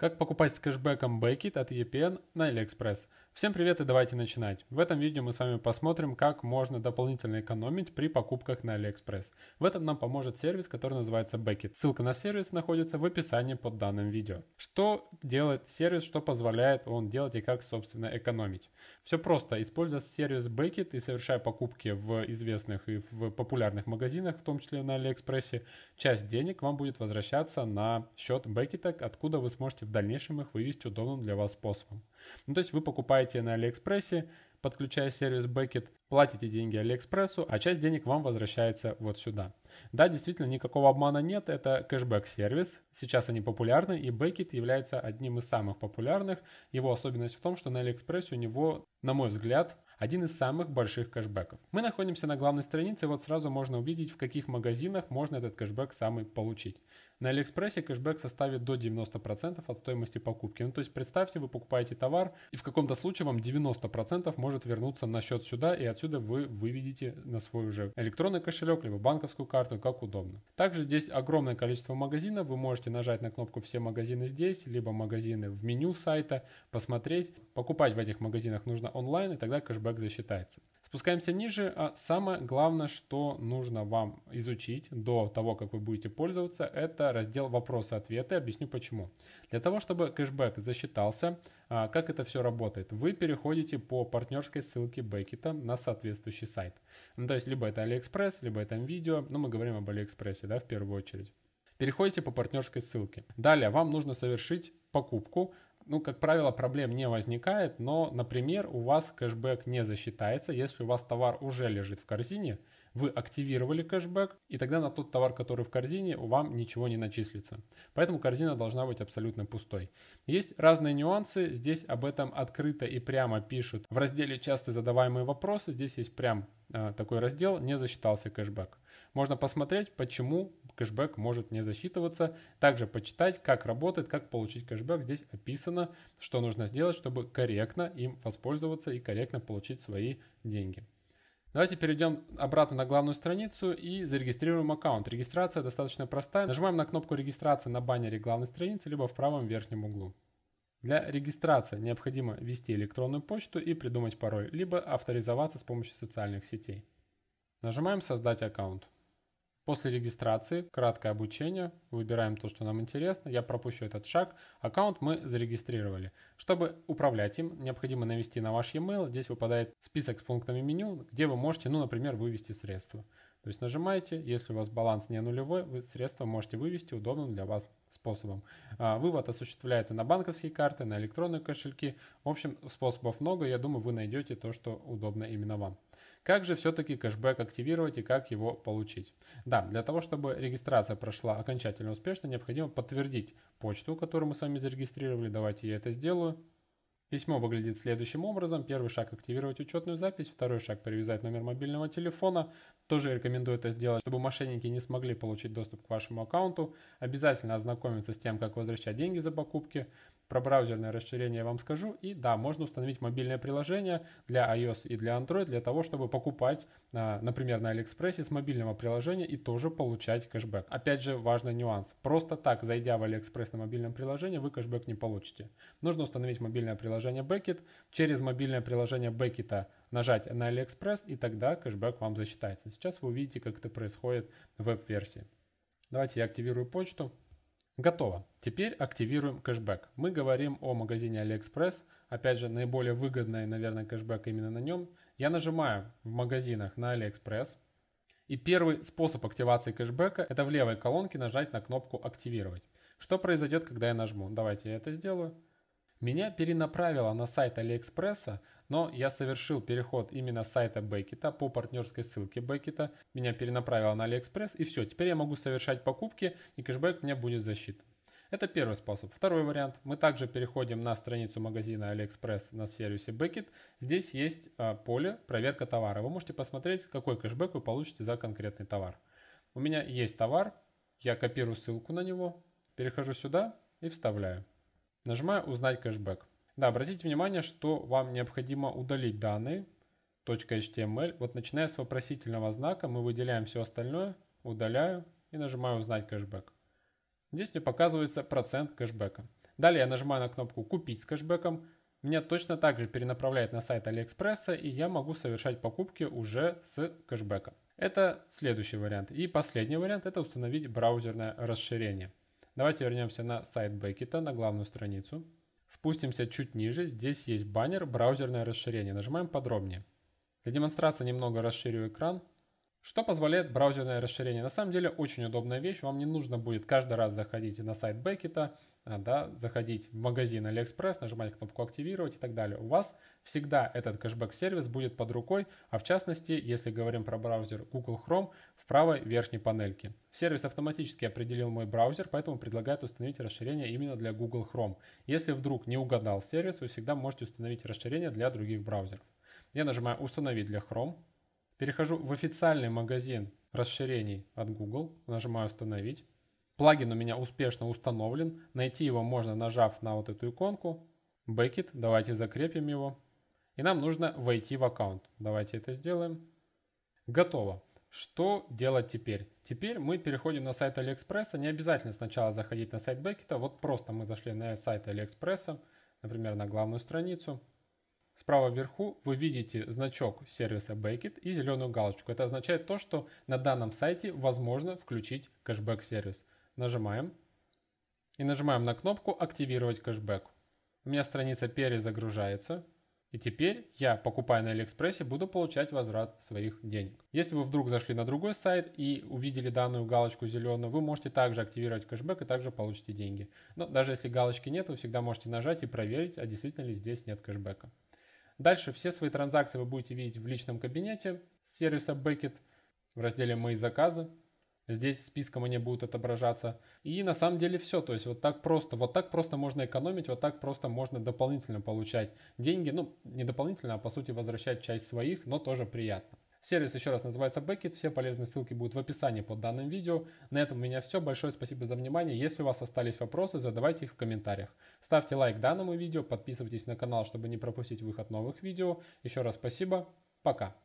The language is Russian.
Как покупать с кэшбэком Бэкит от EPN на AliExpress. Всем привет и давайте начинать. В этом видео мы с вами посмотрим, как можно дополнительно экономить при покупках на AliExpress. В этом нам поможет сервис, который называется Beckett. Ссылка на сервис находится в описании под данным видео. Что делает сервис, что позволяет он делать и как, собственно, экономить? Все просто. Используя сервис Beckett и совершая покупки в известных и в популярных магазинах, в том числе на AliExpress, часть денег вам будет возвращаться на счет Beckett, откуда вы сможете в дальнейшем их вывести удобным для вас способом. Ну, то есть вы покупаете покупаете на Алиэкспрессе, подключая сервис Backit, платите деньги Алиэкспрессу, а часть денег вам возвращается вот сюда. Да, действительно, никакого обмана нет, это кэшбэк-сервис. Сейчас они популярны, и Backit является одним из самых популярных. Его особенность в том, что на Алиэкспрессе у него, на мой взгляд, один из самых больших кэшбэков. Мы находимся на главной странице, вот сразу можно увидеть, в каких магазинах можно этот кэшбэк самый получить. На Алиэкспрессе кэшбэк составит до 90% от стоимости покупки. Ну, то есть представьте, вы покупаете товар, и в каком-то случае вам 90% может вернуться на счет сюда, и отсюда вы выведете на свой уже электронный кошелек, либо банковскую карту, как удобно. Также здесь огромное количество магазинов, вы можете нажать на кнопку «Все магазины здесь», либо «Магазины в меню сайта», посмотреть. Покупать в этих магазинах нужно онлайн, и тогда кэшбэк баг засчитается. Спускаемся ниже. А самое главное, что нужно вам изучить до того, как вы будете пользоваться, это раздел «Вопросы-ответы». Объясню почему. Для того, чтобы кэшбэк засчитался, а, как это все работает, вы переходите по партнерской ссылке Бекета на соответствующий сайт. Ну, то есть, либо это AliExpress, либо это MVideo. Но мы говорим об AliExpress, да, в первую очередь. Переходите по партнерской ссылке. Далее вам нужно совершить покупку ну, как правило, проблем не возникает, но, например, у вас кэшбэк не засчитается, если у вас товар уже лежит в корзине, вы активировали кэшбэк, и тогда на тот товар, который в корзине, вам ничего не начислится. Поэтому корзина должна быть абсолютно пустой. Есть разные нюансы, здесь об этом открыто и прямо пишут. В разделе «Часто задаваемые вопросы» здесь есть прям Э, такой раздел не засчитался кэшбэк. Можно посмотреть, почему кэшбэк может не засчитываться. Также почитать, как работает, как получить кэшбэк. Здесь описано, что нужно сделать, чтобы корректно им воспользоваться и корректно получить свои деньги. Давайте перейдем обратно на главную страницу и зарегистрируем аккаунт. Регистрация достаточно простая. Нажимаем на кнопку регистрации на баннере главной страницы, либо в правом верхнем углу. Для регистрации необходимо ввести электронную почту и придумать пароль, либо авторизоваться с помощью социальных сетей. Нажимаем «Создать аккаунт». После регистрации, краткое обучение, выбираем то, что нам интересно. Я пропущу этот шаг. Аккаунт мы зарегистрировали. Чтобы управлять им, необходимо навести на ваш e-mail. Здесь выпадает список с пунктами меню, где вы можете, ну, например, вывести средства. То есть нажимаете, если у вас баланс не нулевой, вы средства можете вывести в для вас способом. А, вывод осуществляется на банковские карты, на электронные кошельки. В общем, способов много, я думаю, вы найдете то, что удобно именно вам. Как же все-таки кэшбэк активировать и как его получить? Да, для того, чтобы регистрация прошла окончательно успешно, необходимо подтвердить почту, которую мы с вами зарегистрировали. Давайте я это сделаю. Письмо выглядит следующим образом. Первый шаг – активировать учетную запись. Второй шаг – привязать номер мобильного телефона. Тоже рекомендую это сделать, чтобы мошенники не смогли получить доступ к вашему аккаунту. Обязательно ознакомиться с тем, как возвращать деньги за покупки. Про браузерное расширение я вам скажу. И да, можно установить мобильное приложение для iOS и для Android для того, чтобы покупать, а, например, на Алиэкспрессе с мобильного приложения и тоже получать кэшбэк. Опять же, важный нюанс. Просто так, зайдя в Алиэкспресс на мобильном приложении, вы кэшбэк не получите. Нужно установить мобильное приложение Backit. Через мобильное приложение Backit нажать на Алиэкспресс, и тогда кэшбэк вам засчитается. Сейчас вы увидите, как это происходит в веб-версии. Давайте я активирую почту. Готово. Теперь активируем кэшбэк. Мы говорим о магазине AliExpress. Опять же, наиболее выгодный, наверное, кэшбэк именно на нем. Я нажимаю в магазинах на AliExpress. И первый способ активации кэшбэка – это в левой колонке нажать на кнопку «Активировать». Что произойдет, когда я нажму? Давайте я это сделаю. Меня перенаправило на сайт Алиэкспресса, но я совершил переход именно с сайта Бекета по партнерской ссылке Бекета, меня перенаправило на Алиэкспресс и все, теперь я могу совершать покупки и кэшбэк у меня будет защит. Это первый способ. Второй вариант. Мы также переходим на страницу магазина AliExpress на сервисе Beckett. Здесь есть а, поле «Проверка товара». Вы можете посмотреть, какой кэшбэк вы получите за конкретный товар. У меня есть товар, я копирую ссылку на него, перехожу сюда и вставляю. Нажимаю «Узнать кэшбэк». Да, обратите внимание, что вам необходимо удалить данные .html. Вот начиная с вопросительного знака мы выделяем все остальное, удаляю и нажимаю «Узнать кэшбэк». Здесь мне показывается процент кэшбэка. Далее я нажимаю на кнопку «Купить с кэшбэком». Меня точно так же перенаправляет на сайт Алиэкспресса, и я могу совершать покупки уже с кэшбэком. Это следующий вариант. И последний вариант – это установить браузерное расширение. Давайте вернемся на сайт Бекета, на главную страницу. Спустимся чуть ниже, здесь есть баннер «Браузерное расширение». Нажимаем «Подробнее». Для демонстрации немного расширю экран что позволяет браузерное расширение? На самом деле очень удобная вещь. Вам не нужно будет каждый раз заходить на сайт Бекета, а, да, заходить в магазин AliExpress, нажимать кнопку «Активировать» и так далее. У вас всегда этот кэшбэк-сервис будет под рукой, а в частности, если говорим про браузер Google Chrome, в правой верхней панельке. Сервис автоматически определил мой браузер, поэтому предлагает установить расширение именно для Google Chrome. Если вдруг не угадал сервис, вы всегда можете установить расширение для других браузеров. Я нажимаю «Установить для Chrome», Перехожу в официальный магазин расширений от Google, нажимаю «Установить». Плагин у меня успешно установлен. Найти его можно, нажав на вот эту иконку. Бэкит, давайте закрепим его. И нам нужно войти в аккаунт. Давайте это сделаем. Готово. Что делать теперь? Теперь мы переходим на сайт Алиэкспресса. Не обязательно сначала заходить на сайт Бекета. Вот просто мы зашли на сайт Алиэкспресса, например, на главную страницу. Справа вверху вы видите значок сервиса Bakit и зеленую галочку. Это означает то, что на данном сайте возможно включить кэшбэк-сервис. Нажимаем и нажимаем на кнопку «Активировать кэшбэк». У меня страница перезагружается. И теперь я, покупая на Алиэкспрессе, буду получать возврат своих денег. Если вы вдруг зашли на другой сайт и увидели данную галочку зеленую, вы можете также активировать кэшбэк и также получите деньги. Но даже если галочки нет, вы всегда можете нажать и проверить, а действительно ли здесь нет кэшбэка. Дальше все свои транзакции вы будете видеть в личном кабинете сервиса Beckett в разделе «Мои заказы». Здесь списком они будут отображаться. И на самом деле все. То есть вот так просто. Вот так просто можно экономить, вот так просто можно дополнительно получать деньги. Ну, не дополнительно, а по сути возвращать часть своих, но тоже приятно. Сервис еще раз называется Backit. Все полезные ссылки будут в описании под данным видео. На этом у меня все. Большое спасибо за внимание. Если у вас остались вопросы, задавайте их в комментариях. Ставьте лайк данному видео, подписывайтесь на канал, чтобы не пропустить выход новых видео. Еще раз спасибо. Пока.